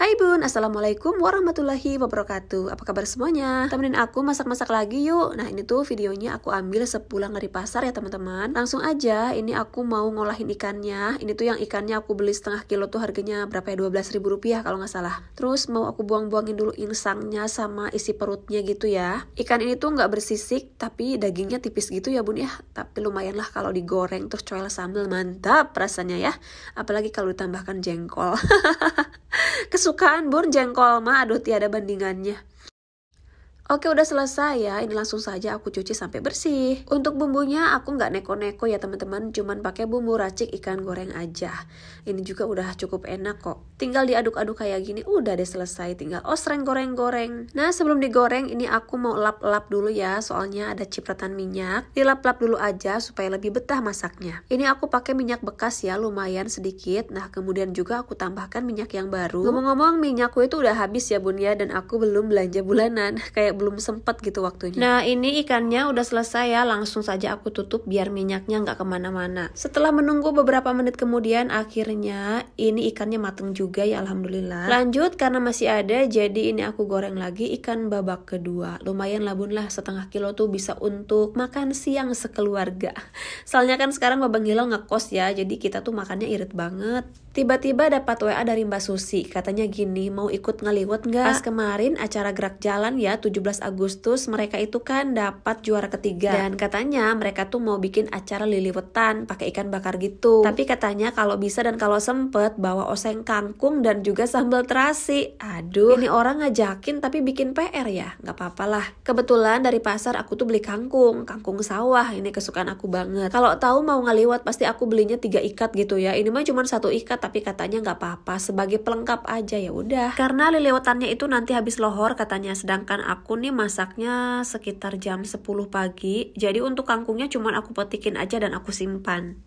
Hai Bun, Assalamualaikum warahmatullahi wabarakatuh Apa kabar semuanya? Temenin aku masak-masak lagi yuk Nah ini tuh videonya aku ambil sepulang dari pasar ya teman-teman Langsung aja, ini aku mau ngolahin ikannya Ini tuh yang ikannya aku beli setengah kilo tuh harganya berapa ya? 12 ribu rupiah kalau nggak salah Terus mau aku buang-buangin dulu insangnya sama isi perutnya gitu ya Ikan ini tuh nggak bersisik tapi dagingnya tipis gitu ya Bun ya Tapi lumayan lah kalau digoreng terus coel sambal mantap rasanya ya Apalagi kalau ditambahkan jengkol Kesu. Kesukaan bur jengkol mah aduh tiada bandingannya. Oke udah selesai ya, ini langsung saja aku cuci sampai bersih. Untuk bumbunya aku nggak neko-neko ya teman-teman, cuman pakai bumbu racik ikan goreng aja. Ini juga udah cukup enak kok. Tinggal diaduk-aduk kayak gini, udah deh selesai. Tinggal osreng goreng-goreng. Nah sebelum digoreng ini aku mau lap-lap dulu ya, soalnya ada cipratan minyak. Dilap-lap dulu aja supaya lebih betah masaknya. Ini aku pakai minyak bekas ya, lumayan sedikit. Nah kemudian juga aku tambahkan minyak yang baru. Ngomong-ngomong minyakku itu udah habis ya bun ya, dan aku belum belanja bulanan. Kayak belum sempat gitu waktunya. Nah ini ikannya udah selesai ya, langsung saja aku tutup biar minyaknya nggak kemana-mana. Setelah menunggu beberapa menit kemudian, akhirnya ini ikannya mateng juga ya alhamdulillah. Lanjut karena masih ada, jadi ini aku goreng lagi ikan babak kedua. Lumayan labun lah setengah kilo tuh bisa untuk makan siang sekeluarga. Soalnya kan sekarang babang nggak ngekos ya, jadi kita tuh makannya irit banget. Tiba-tiba dapat WA dari Mbak Susi, katanya gini, mau ikut ngeliwet nggak? Ah. Pas kemarin acara gerak jalan ya, 17 Agustus, mereka itu kan dapat juara ketiga. Dan katanya mereka tuh mau bikin acara liliwetan, pakai ikan bakar gitu. Tapi katanya kalau bisa dan kalau sempet, bawa oseng kangkung dan juga sambal terasi. Aduh, ini orang ngajakin tapi bikin PR ya? Nggak apa-apa lah. Kebetulan dari pasar aku tuh beli kangkung, kangkung sawah, ini kesukaan aku banget. Kalau tahu mau ngeliwat, pasti aku belinya tiga ikat gitu ya. Ini mah cuma satu ikat tapi katanya nggak apa-apa sebagai pelengkap aja ya udah karena lelewatannya itu nanti habis lohor katanya sedangkan aku nih masaknya sekitar jam 10 pagi jadi untuk kangkungnya cuman aku petikin aja dan aku simpan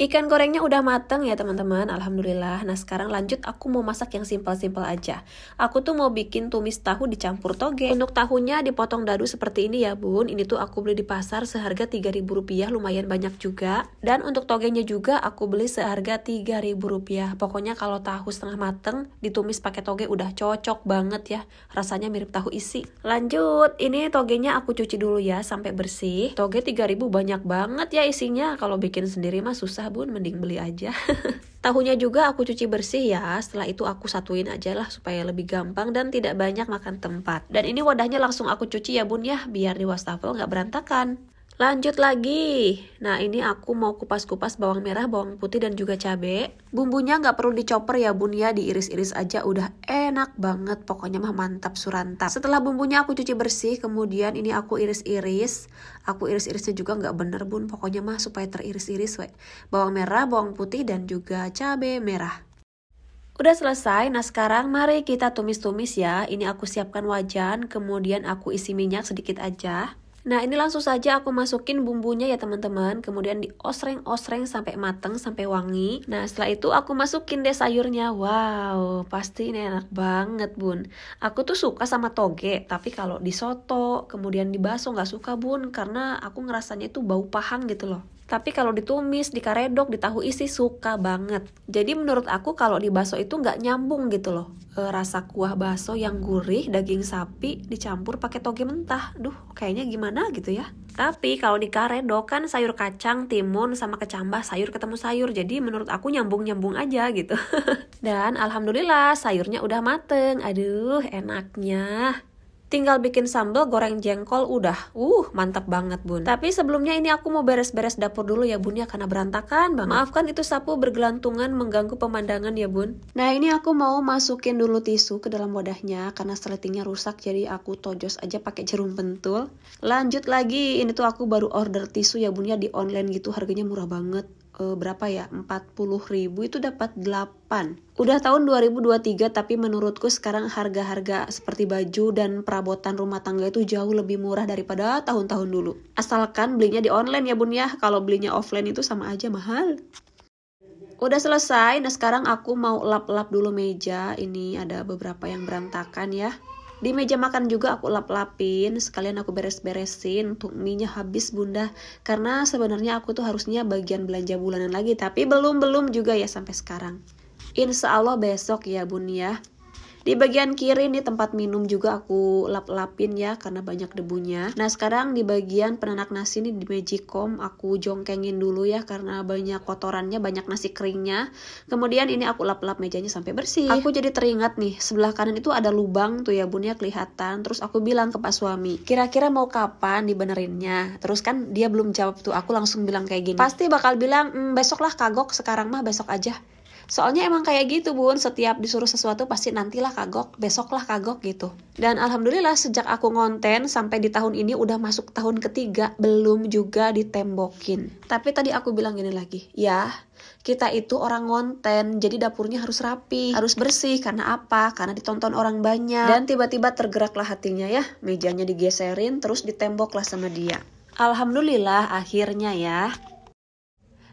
Ikan gorengnya udah mateng ya teman-teman, alhamdulillah. Nah sekarang lanjut aku mau masak yang simpel-simpel aja. Aku tuh mau bikin tumis tahu dicampur toge. Untuk tahunya dipotong dadu seperti ini ya bun. Ini tuh aku beli di pasar seharga Rp3.000 lumayan banyak juga. Dan untuk togenya juga aku beli seharga Rp3.000. Pokoknya kalau tahu setengah mateng ditumis pakai toge udah cocok banget ya. Rasanya mirip tahu isi. Lanjut, ini togenya aku cuci dulu ya sampai bersih. Toge Rp3.000 banyak banget ya isinya. Kalau bikin sendiri mah susah usah bun mending beli aja tahunya juga aku cuci bersih ya setelah itu aku satuin aja lah supaya lebih gampang dan tidak banyak makan tempat dan ini wadahnya langsung aku cuci ya bun ya biar di wastafel nggak berantakan Lanjut lagi. Nah, ini aku mau kupas-kupas bawang merah, bawang putih, dan juga cabai. Bumbunya nggak perlu dicoper ya bun ya, diiris-iris aja udah enak banget. Pokoknya mah mantap surantap. Setelah bumbunya aku cuci bersih, kemudian ini aku iris-iris. Aku iris-irisnya juga nggak bener bun, pokoknya mah supaya teriris-iris. We. Bawang merah, bawang putih, dan juga cabai merah. Udah selesai, nah sekarang mari kita tumis-tumis ya. Ini aku siapkan wajan, kemudian aku isi minyak sedikit aja. Nah ini langsung saja aku masukin bumbunya ya teman-teman Kemudian diosreng-osreng sampai mateng, sampai wangi Nah setelah itu aku masukin deh sayurnya Wow, pasti ini enak banget bun Aku tuh suka sama toge Tapi kalau di soto, kemudian di baso nggak suka bun Karena aku ngerasanya itu bau pahang gitu loh tapi kalau ditumis, dikaredok, di tahu isi suka banget. Jadi menurut aku kalau di bakso itu nggak nyambung gitu loh. E, rasa kuah bakso yang gurih, daging sapi dicampur pakai toge mentah. Duh, kayaknya gimana gitu ya. Tapi kalau di karedok kan sayur kacang, timun, sama kecambah, sayur ketemu sayur. Jadi menurut aku nyambung-nyambung aja gitu. Dan alhamdulillah sayurnya udah mateng. Aduh, enaknya tinggal bikin sambal goreng jengkol udah. Uh, mantap banget bun. Tapi sebelumnya ini aku mau beres-beres dapur dulu ya bun ya karena berantakan banget. Maafkan itu sapu bergelantungan mengganggu pemandangan ya bun. Nah ini aku mau masukin dulu tisu ke dalam wadahnya karena seletingnya rusak jadi aku tojos aja pakai jarum pentul. Lanjut lagi, ini tuh aku baru order tisu ya bun ya di online gitu harganya murah banget. Eh, berapa ya 40 ribu itu dapat 8 udah tahun 2023 tapi menurutku sekarang harga-harga seperti baju dan perabotan rumah tangga itu jauh lebih murah daripada tahun-tahun dulu asalkan belinya di online ya bun ya kalau belinya offline itu sama aja mahal Udah selesai, nah sekarang aku mau lap-lap dulu meja. Ini ada beberapa yang berantakan ya. Di meja makan juga aku lap-lapin, sekalian aku beres-beresin untuk minyak habis bunda. Karena sebenarnya aku tuh harusnya bagian belanja bulanan lagi, tapi belum-belum juga ya sampai sekarang. Insya Allah besok ya bun ya. Di bagian kiri ini tempat minum juga aku lap-lapin ya karena banyak debunya. Nah sekarang di bagian penanak nasi ini di Magicom aku jongkengin dulu ya karena banyak kotorannya, banyak nasi keringnya. Kemudian ini aku lap-lap mejanya sampai bersih. Aku jadi teringat nih sebelah kanan itu ada lubang tuh ya bunya kelihatan. Terus aku bilang ke pak suami, kira-kira mau kapan dibenerinnya? Terus kan dia belum jawab tuh, aku langsung bilang kayak gini. Pasti bakal bilang, mmm, besok lah kagok sekarang mah besok aja Soalnya emang kayak gitu bun, setiap disuruh sesuatu pasti nantilah kagok, besoklah kagok gitu. Dan alhamdulillah sejak aku ngonten sampai di tahun ini udah masuk tahun ketiga, belum juga ditembokin. Tapi tadi aku bilang gini lagi, ya kita itu orang ngonten jadi dapurnya harus rapi harus bersih karena apa karena ditonton orang banyak dan tiba-tiba tergeraklah hatinya ya mejanya digeserin terus ditemboklah sama dia Alhamdulillah akhirnya ya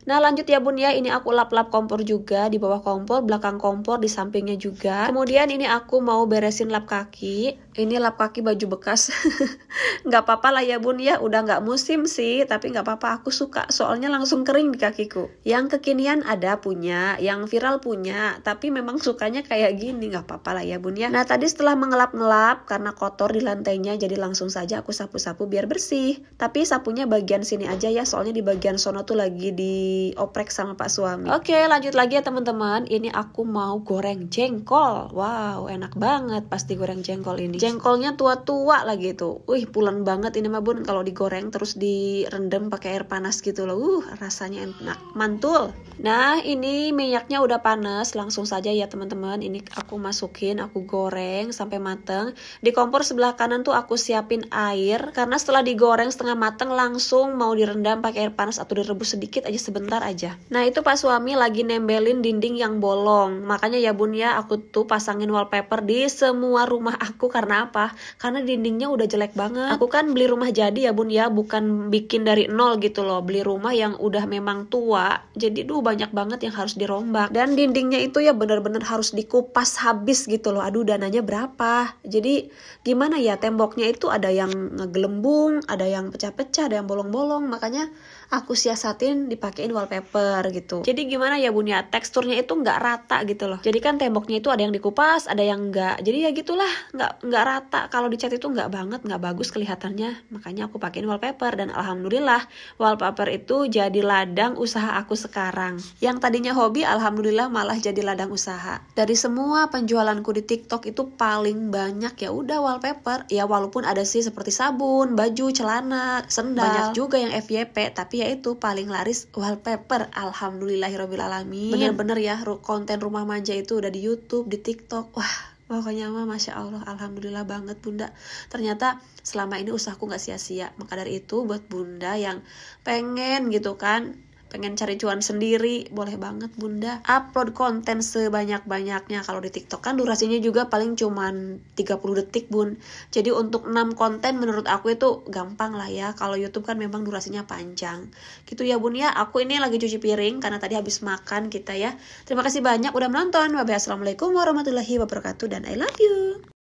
Nah lanjut ya bun ya, ini aku lap-lap kompor juga di bawah kompor, belakang kompor, di sampingnya juga. Kemudian ini aku mau beresin lap kaki ini lap kaki baju bekas nggak papa lah ya bun ya udah nggak musim sih tapi nggak papa aku suka soalnya langsung kering di kakiku yang kekinian ada punya yang viral punya tapi memang sukanya kayak gini nggak papa lah ya bun ya nah tadi setelah mengelap-ngelap karena kotor di lantainya jadi langsung saja aku sapu-sapu biar bersih tapi sapunya bagian sini aja ya soalnya di bagian sono tuh lagi dioprek sama pak suami oke lanjut lagi ya teman-teman ini aku mau goreng jengkol wow enak banget pasti goreng jengkol ini jengkolnya tua-tua lagi tuh. Wih, pulen banget ini mah Bun kalau digoreng terus direndam pakai air panas gitu loh. Uh, rasanya enak, mantul. Nah, ini minyaknya udah panas, langsung saja ya teman-teman. Ini aku masukin, aku goreng sampai mateng. Di kompor sebelah kanan tuh aku siapin air karena setelah digoreng setengah mateng langsung mau direndam pakai air panas atau direbus sedikit aja sebentar aja. Nah, itu pas suami lagi nembelin dinding yang bolong. Makanya ya Bun ya, aku tuh pasangin wallpaper di semua rumah aku karena Kenapa? Karena dindingnya udah jelek banget. Aku kan beli rumah jadi ya bun ya, bukan bikin dari nol gitu loh. Beli rumah yang udah memang tua, jadi duh banyak banget yang harus dirombak. Dan dindingnya itu ya bener-bener harus dikupas habis gitu loh. Aduh dananya berapa? Jadi gimana ya temboknya itu ada yang ngegelembung, ada yang pecah-pecah, ada yang bolong-bolong. Makanya aku siasatin dipakein wallpaper gitu jadi gimana ya bun ya? teksturnya itu nggak rata gitu loh jadi kan temboknya itu ada yang dikupas ada yang nggak jadi ya gitulah nggak nggak rata kalau dicat itu nggak banget nggak bagus kelihatannya makanya aku pakein wallpaper dan alhamdulillah wallpaper itu jadi ladang usaha aku sekarang yang tadinya hobi alhamdulillah malah jadi ladang usaha dari semua penjualanku di TikTok itu paling banyak ya udah wallpaper ya walaupun ada sih seperti sabun baju celana sendal banyak juga yang FYP tapi yaitu paling laris wallpaper. Alhamdulillahirobbilalamin. Bener-bener ya konten rumah manja itu udah di YouTube, di TikTok. Wah, pokoknya mah masya Allah alhamdulillah banget bunda ternyata selama ini usahaku nggak sia-sia maka dari itu buat bunda yang pengen gitu kan pengen cari cuan sendiri, boleh banget bunda. Upload konten sebanyak-banyaknya. Kalau di TikTok kan durasinya juga paling cuman 30 detik bun. Jadi untuk 6 konten menurut aku itu gampang lah ya. Kalau Youtube kan memang durasinya panjang. Gitu ya bun ya, aku ini lagi cuci piring karena tadi habis makan kita ya. Terima kasih banyak udah menonton. Wabarakatuh. assalamualaikum warahmatullahi wabarakatuh dan I love you.